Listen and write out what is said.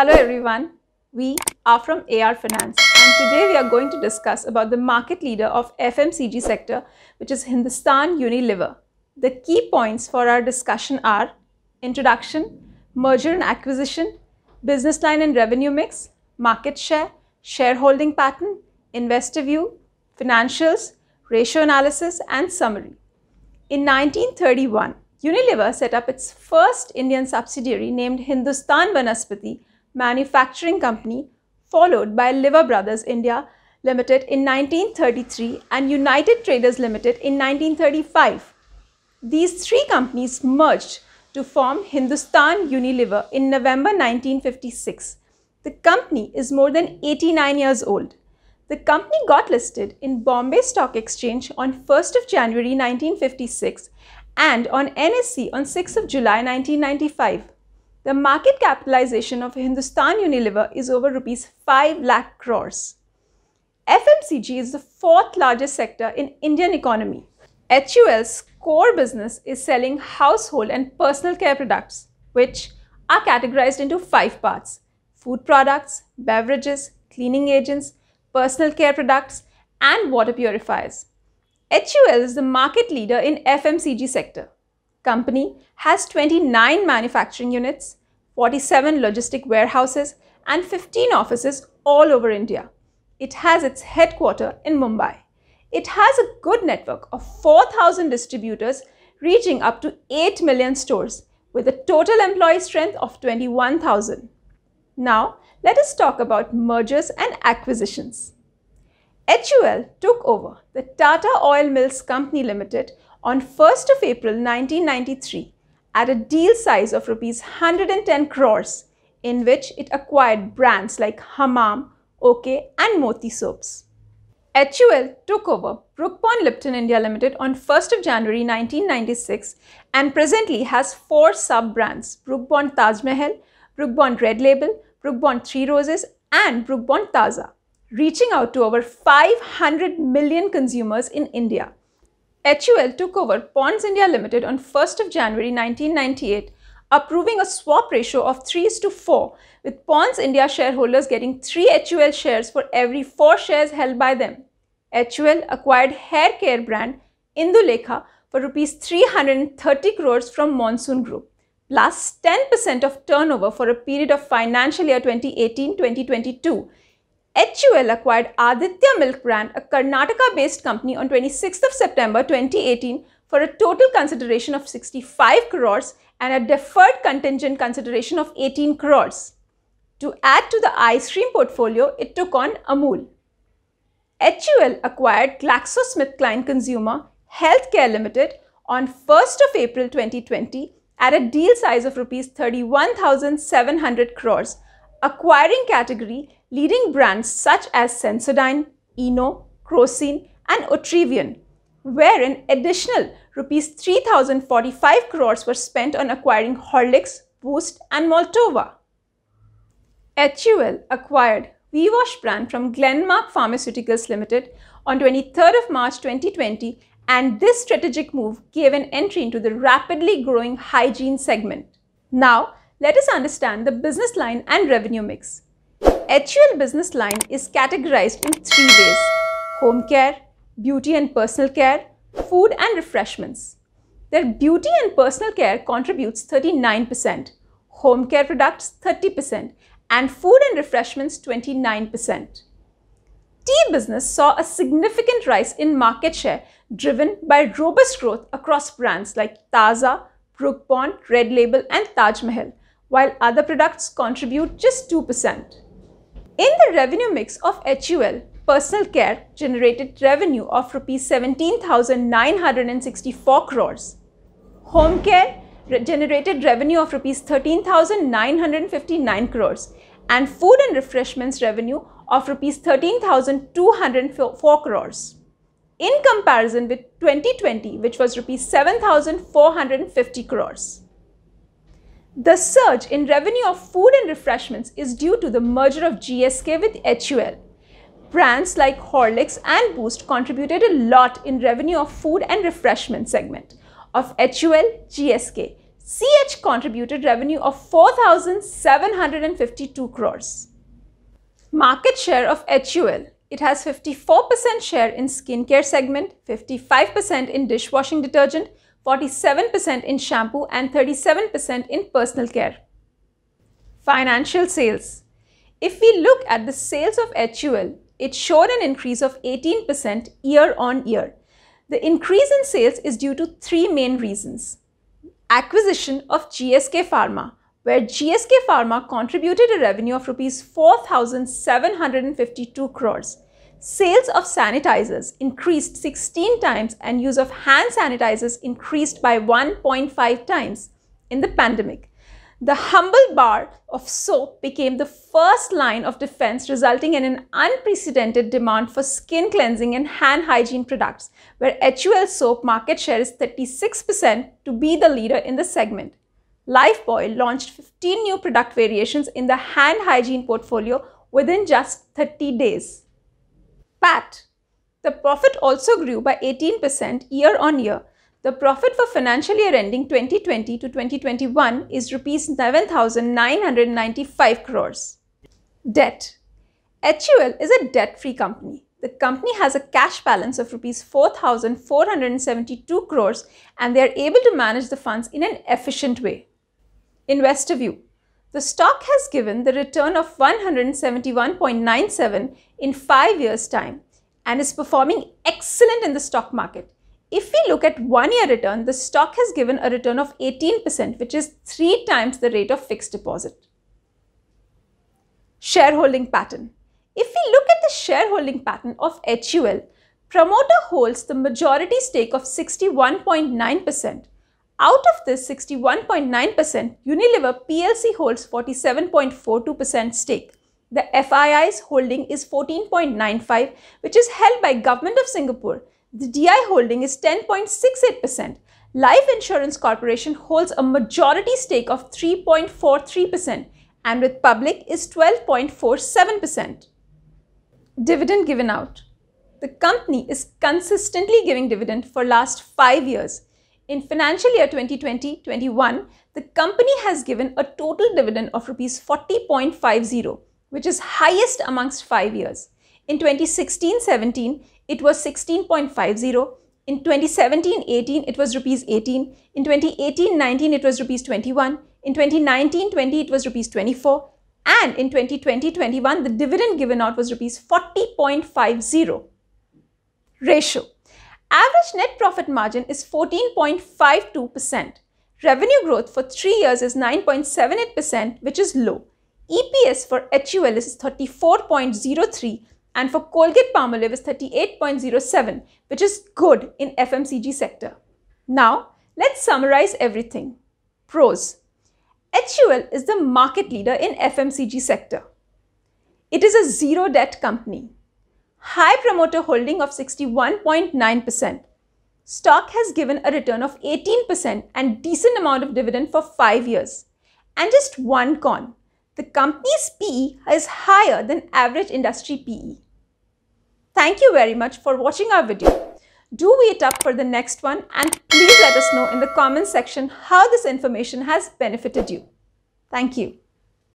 Hello everyone, we are from AR Finance and today we are going to discuss about the market leader of FMCG sector which is Hindustan Unilever. The key points for our discussion are introduction, merger and acquisition, business line and revenue mix, market share, shareholding pattern, investor view, financials, ratio analysis and summary. In 1931, Unilever set up its first Indian subsidiary named Hindustan Vanaspati manufacturing company followed by Liver Brothers India Limited in 1933 and United Traders Limited in 1935. These three companies merged to form Hindustan Unilever in November 1956. The company is more than 89 years old. The company got listed in Bombay Stock Exchange on 1st of January 1956 and on NSE on 6th of July 1995. The market capitalization of Hindustan Unilever is over rupees 5 lakh crores. FMCG is the fourth largest sector in Indian economy. HUL's core business is selling household and personal care products, which are categorized into five parts food products, beverages, cleaning agents, personal care products, and water purifiers. HUL is the market leader in FMCG sector company has 29 manufacturing units, 47 logistic warehouses and 15 offices all over India. It has its headquarter in Mumbai. It has a good network of 4,000 distributors reaching up to 8 million stores with a total employee strength of 21,000. Now, let us talk about mergers and acquisitions. HUL took over the Tata Oil Mills Company Limited on 1st of April 1993 at a deal size of rupees 110 crores in which it acquired brands like Hamam, OK and Moti soaps. HUL took over Brookpond Lipton India Limited on 1st of January 1996 and presently has four sub-brands Brookbond Taj Mahal, Brookbond Red Label, Brookbond Three Roses and Brookbond Taza, reaching out to over 500 million consumers in India. HUL took over Ponds India Limited on 1st of January 1998, approving a swap ratio of 3 to 4 with Ponds India shareholders getting 3 HUL shares for every 4 shares held by them. HUL acquired hair care brand Indulekha for rupees 330 crores from Monsoon Group, plus 10% of turnover for a period of financial year 2018-2022 HUL acquired Aditya Milk Brand, a Karnataka-based company on 26th of September 2018 for a total consideration of 65 crores and a deferred contingent consideration of 18 crores. To add to the ice cream portfolio, it took on Amul. HUL acquired GlaxoSmithKline Consumer Healthcare Limited on 1st of April 2020 at a deal size of rupees 31,700 crores, acquiring category leading brands such as Sensodyne, Eno, Crocin and Otrivian, where an additional rupees 3045 crores were spent on acquiring Horlicks, Boost and Moltova. HUL acquired VWash brand from Glenmark Pharmaceuticals Limited on 23rd of March 2020 and this strategic move gave an entry into the rapidly growing hygiene segment. Now, let us understand the business line and revenue mix. HUL business line is categorized in three ways home care, beauty and personal care, food and refreshments. Their beauty and personal care contributes 39%, home care products 30%, and food and refreshments 29%. Tea business saw a significant rise in market share driven by robust growth across brands like Taza, Brook Bond, Red Label, and Taj Mahal, while other products contribute just 2%. In the revenue mix of HUL, personal care generated revenue of Rs 17,964 crores. Home care generated revenue of Rs 13,959 crores and food and refreshments revenue of Rs 13,204 crores. In comparison with 2020, which was Rs 7,450 crores. The surge in revenue of food and refreshments is due to the merger of GSK with HUL. Brands like Horlicks and Boost contributed a lot in revenue of food and refreshment segment of HUL GSK. CH contributed revenue of 4,752 crores. Market share of HUL. It has 54% share in skincare segment, 55% in dishwashing detergent, 47% in shampoo and 37% in personal care. Financial sales. If we look at the sales of HUL, it showed an increase of 18% year on year. The increase in sales is due to three main reasons. Acquisition of GSK Pharma, where GSK Pharma contributed a revenue of rupees 4,752 crores Sales of sanitizers increased 16 times and use of hand sanitizers increased by 1.5 times in the pandemic. The humble bar of soap became the first line of defense, resulting in an unprecedented demand for skin cleansing and hand hygiene products, where HUL soap market share is 36% to be the leader in the segment. Lifebuoy launched 15 new product variations in the hand hygiene portfolio within just 30 days. PAT. The profit also grew by 18% year on year. The profit for financial year ending 2020 to 2021 is Rs 7,995 crores. Debt HUL is a debt-free company. The company has a cash balance of Rs 4,472 crores and they are able to manage the funds in an efficient way. view. The stock has given the return of 171.97 in 5 years time and is performing excellent in the stock market. If we look at one year return, the stock has given a return of 18% which is 3 times the rate of fixed deposit. Shareholding pattern. If we look at the shareholding pattern of HUL, promoter holds the majority stake of 61.9% out of this 61.9%, Unilever PLC holds 47.42% stake. The FII's holding is 14.95, which is held by Government of Singapore. The DI holding is 10.68%. Life Insurance Corporation holds a majority stake of 3.43% and with public is 12.47%. Dividend given out. The company is consistently giving dividend for last 5 years. In financial year 2020-21, the company has given a total dividend of rupees 40.50, which is highest amongst 5 years. In 2016-17, it was 16.50. In 2017-18, it was rupees 18. In 2018-19, it was rupees 21. In 2019-20, it was rupees 24. And in 2020-21, the dividend given out was rupees 40.50. Ratio Average net profit margin is 14.52%. Revenue growth for 3 years is 9.78%, which is low. EPS for HUL is 34.03 and for Colgate Palmolive is 38.07, which is good in FMCG sector. Now, let's summarize everything. Pros. HUL is the market leader in FMCG sector. It is a zero debt company high promoter holding of 61.9%. Stock has given a return of 18% and decent amount of dividend for 5 years. And just one con, the company's PE is higher than average industry PE. Thank you very much for watching our video. Do wait up for the next one and please let us know in the comment section how this information has benefited you. Thank you.